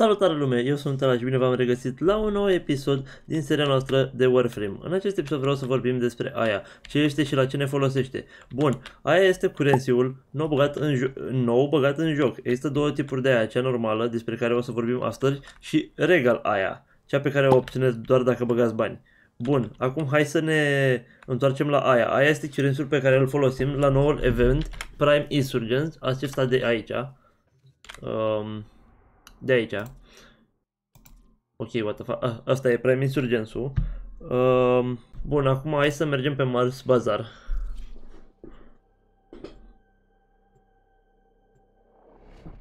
Salutare lume, eu sunt Tala și bine v-am regăsit la un nou episod din seria noastră de Warframe. În acest episod vreau să vorbim despre aia, ce este și la ce ne folosește. Bun, aia este curensiul nou băgat în, nou băgat în joc. Există două tipuri de aia, cea normală despre care o să vorbim astăzi și regal aia, cea pe care o obțineți doar dacă băgați bani. Bun, acum hai să ne întoarcem la aia. Aia este curensiul pe care îl folosim la noul event Prime Insurgents, acesta de aici. Um, de aici. Ok, what the fuck. Ah, asta e Prime Insurgensul. Uh, ehm, bun, acum hai să mergem pe Mars Bazar.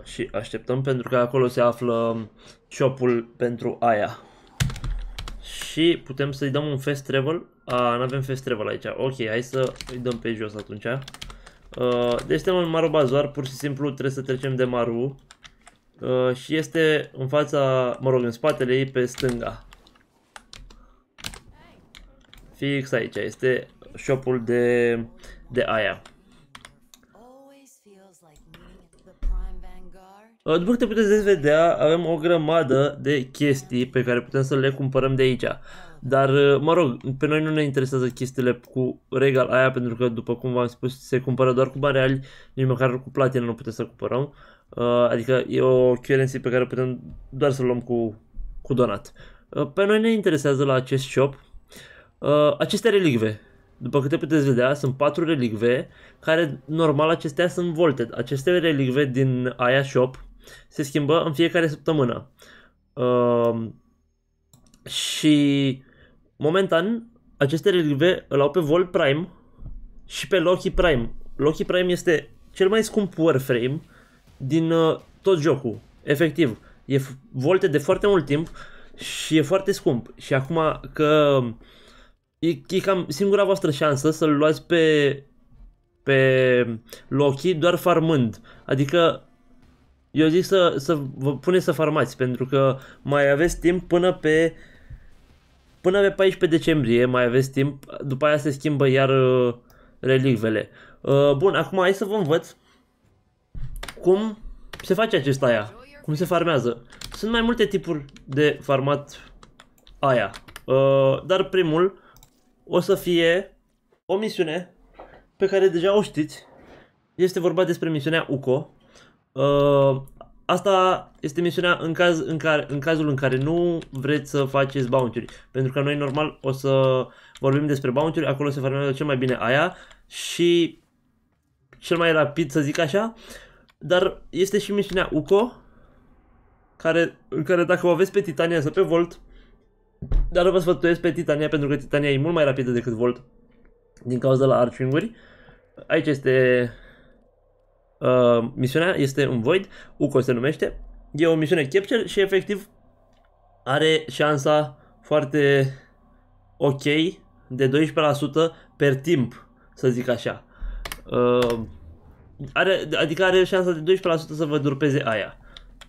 Și așteptăm pentru că acolo se află shopul pentru aia. Și putem să-i dăm un fast travel. A, nu avem fast travel aici. Ok, hai să-i dăm pe jos atunci. Uh, deci suntem în Maru Bazar, pur și simplu trebuie să trecem de Maru. Uh, și este în fața, mă rog, în spatele ei pe stânga. Fix aici, este shopul de, de aia. Uh, după cum te puteți vedea, avem o grămadă de chestii pe care putem să le cumpărăm de aici. Dar, uh, mă rog, pe noi nu ne interesează chestiile cu regal aia, pentru că, după cum v-am spus, se cumpără doar cu bani reali, nici măcar cu platină nu putem să cumpărăm. Uh, adică e o currency pe care putem doar să luăm cu, cu donat. Uh, pe noi ne interesează la acest shop uh, aceste relicve. După câte puteți vedea, sunt patru relicve care normal acestea sunt volted. Aceste relicve din aia shop se schimbă în fiecare săptămână. Și momentan aceste relicve îl au pe Volt Prime și pe Loki Prime. Loki Prime este cel mai scump Warframe uh, din uh, tot jocul. Efectiv, e volte de foarte mult timp și e foarte scump. Și acum că e, e cam singura voastră șansă să-l luați pe pe Loki doar farmând. Adică eu zic să, să vă puneți să farmați pentru că mai aveți timp până pe până pe 14 decembrie mai aveți timp, după aia se schimbă iar uh, relicvele. Uh, bun, acum hai să vă învăț cum se face acest aia, cum se farmează. Sunt mai multe tipuri de farmat aia, uh, dar primul o să fie o misiune pe care deja o știți. Este vorba despre misiunea UCO. Uh, asta este misiunea în, caz, în, care, în cazul în care nu vreți să faceți bounty Pentru că noi normal o să vorbim despre bounty acolo se farmează cel mai bine aia și cel mai rapid să zic așa. Uh, dar este și misiunea UCO, care, în care dacă o aveți pe Titania sau pe Volt, dar vă sfătuiesc pe Titania pentru că Titania e mult mai rapidă decât Volt din cauza la arching uri Aici este uh, misiunea, este un Void, UCO se numește. E o misiune capture și efectiv are șansa foarte ok de 12% per timp, să zic așa. Uh, are, adică are șansa de 12% să vă durpeze aia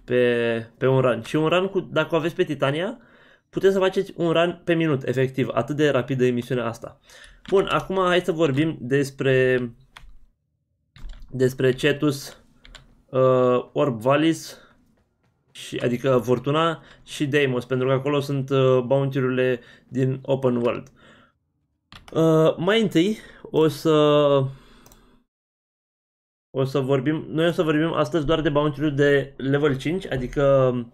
pe, pe un run. Și un run, cu, dacă o aveți pe Titania, puteți să faceți un run pe minut, efectiv. Atât de rapidă e misiunea asta. Bun, acum hai să vorbim despre despre Cetus, uh, Orb Valis, și, adică Fortuna și Deimos, pentru că acolo sunt uh, bounty din Open World. Uh, mai întâi o să o să vorbim, noi o să vorbim astăzi doar de bounty de level 5, adică um,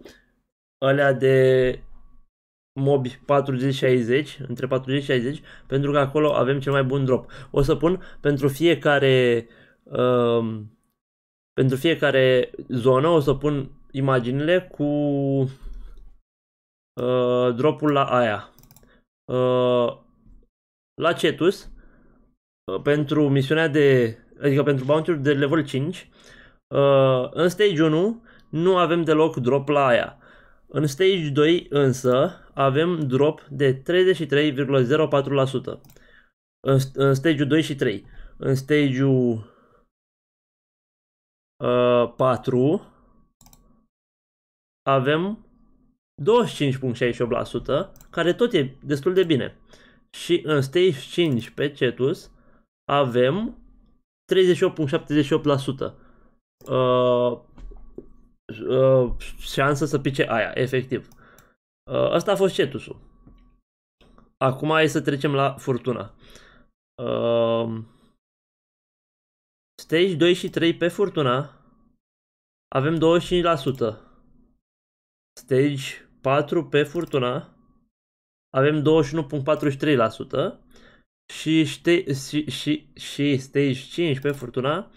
alea de mobi 40-60, între 40 60, pentru că acolo avem cel mai bun drop. O să pun pentru fiecare um, pentru fiecare zonă o să pun imaginile cu uh, dropul la aia. Uh, la Cetus, uh, pentru misiunea de adică pentru bounty de level 5, uh, în stage 1 nu avem deloc drop la aia. În stage 2 însă avem drop de 33,04%. În, în stage 2 și 3. În stage uh, 4 avem 25.68%, care tot e destul de bine. Și în stage 5 pe Cetus avem 38.78%. Uh, uh, șansă să pice aia, efectiv. Uh, asta a fost cetusul. Acum hai să trecem la furtuna. Uh, stage 2 și 3 pe furtuna avem 25%. Stage 4 pe furtuna avem 21.43% și, și, și, și stage 5 pe furtuna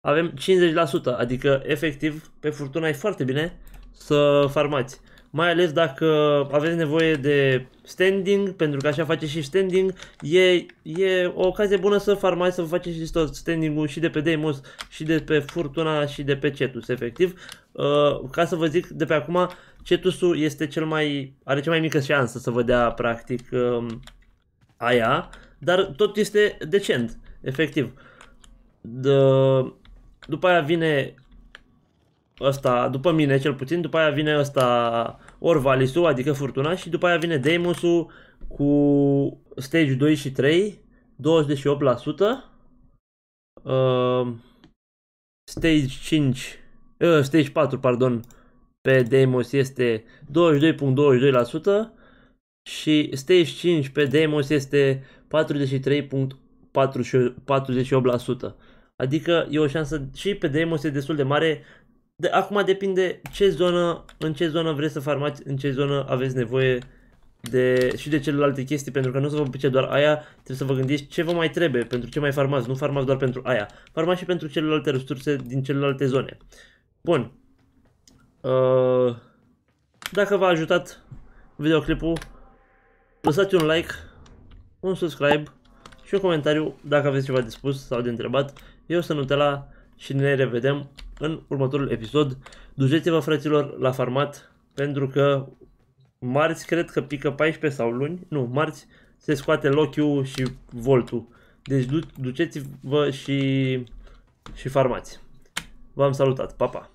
avem 50%, adică efectiv pe furtuna e foarte bine să farmați. Mai ales dacă aveți nevoie de standing, pentru că așa face și standing, e, e o ocazie bună să farmați, să vă faceți și tot standing-ul și de pe Deimos, și de pe Furtuna, și de pe Cetus, efectiv. Uh, ca să vă zic de pe acum, Cetusul este cel mai, are cea mai mică șansă să vă dea practic uh, aia, dar tot este decent, efectiv. De... După aia vine ăsta, după mine cel puțin, după aia vine ăsta Orvalisu, adică Furtuna și după aia vine Deimosul cu stage 2 și 3, 28%. Uh, stage 5, uh, stage 4, pardon, pe Deimos este 22.22% .22 și stage 5 pe Deimos este 43.48%. Adică e o șansă și pe Deimos e destul de mare. De, acum depinde ce zonă, în ce zonă vreți să farmați, în ce zonă aveți nevoie de, și de celelalte chestii, pentru că nu o să vă pice doar aia, trebuie să vă gândiți ce vă mai trebuie, pentru ce mai farmați, nu farmați doar pentru aia, farmați și pentru celelalte resurse din celelalte zone. Bun. Uh, dacă v-a ajutat videoclipul, lăsați un like, un subscribe și un comentariu dacă aveți ceva de spus sau de întrebat. Eu sunt Nutella și ne revedem în următorul episod. Duceți-vă fraților la farmat pentru că marți cred că pică 14 sau luni, nu, marți se scoate Lochiu și Voltul. Deci du duceți-vă și, și farmați. V-am salutat, pa, pa!